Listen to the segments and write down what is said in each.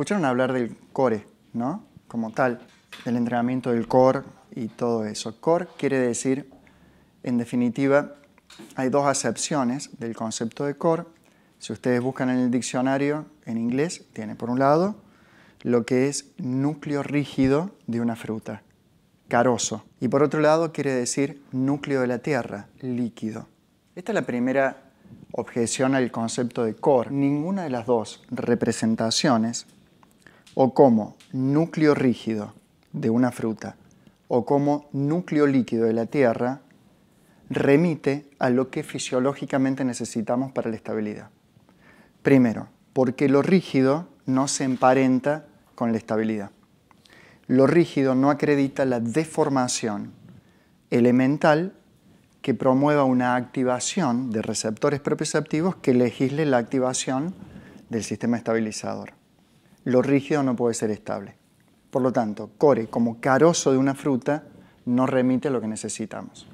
escucharon hablar del core, ¿no? Como tal, del entrenamiento del core y todo eso. Core quiere decir, en definitiva, hay dos acepciones del concepto de core. Si ustedes buscan en el diccionario en inglés, tiene por un lado lo que es núcleo rígido de una fruta, caroso. Y por otro lado quiere decir núcleo de la tierra, líquido. Esta es la primera objeción al concepto de core. Ninguna de las dos representaciones o como núcleo rígido de una fruta o como núcleo líquido de la Tierra remite a lo que fisiológicamente necesitamos para la estabilidad. Primero, porque lo rígido no se emparenta con la estabilidad. Lo rígido no acredita la deformación elemental que promueva una activación de receptores proprioceptivos que legisle la activación del sistema estabilizador lo rígido no puede ser estable. Por lo tanto, core como carozo de una fruta no remite lo que necesitamos.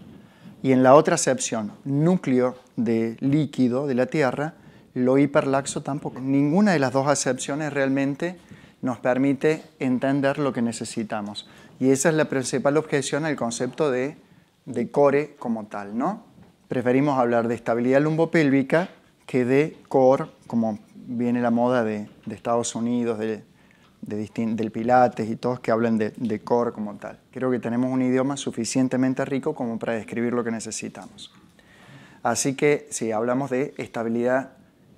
Y en la otra acepción, núcleo de líquido de la Tierra, lo hiperlaxo tampoco. Ninguna de las dos acepciones realmente nos permite entender lo que necesitamos. Y esa es la principal objeción al concepto de, de core como tal, ¿no? Preferimos hablar de estabilidad lumbopélvica que de core como viene la moda de, Estados Unidos, del Pilates y todos que hablan de, core como tal. Creo que tenemos un idioma suficientemente rico como para describir lo que necesitamos. Así que si hablamos de estabilidad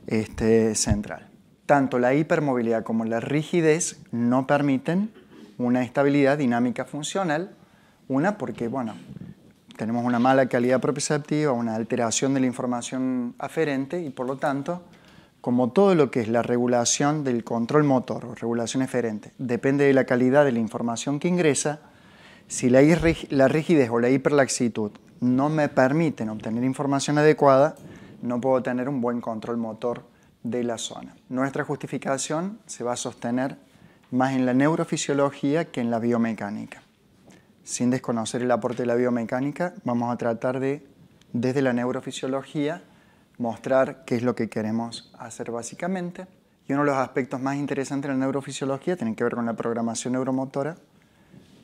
este, central. Tanto la hipermovilidad como la rigidez no permiten una estabilidad dinámica funcional. Una porque, bueno, tenemos una mala calidad proprioceptiva, una alteración de la información aferente y por lo tanto como todo lo que es la regulación del control motor o regulación eferente, depende de la calidad de la información que ingresa, si la, la rigidez o la hiperlaxitud no me permiten obtener información adecuada, no puedo tener un buen control motor de la zona. Nuestra justificación se va a sostener más en la neurofisiología que en la biomecánica. Sin desconocer el aporte de la biomecánica, vamos a tratar de, desde la neurofisiología, mostrar qué es lo que queremos hacer básicamente. Y uno de los aspectos más interesantes de la neurofisiología tiene que ver con la programación neuromotora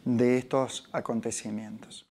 de estos acontecimientos.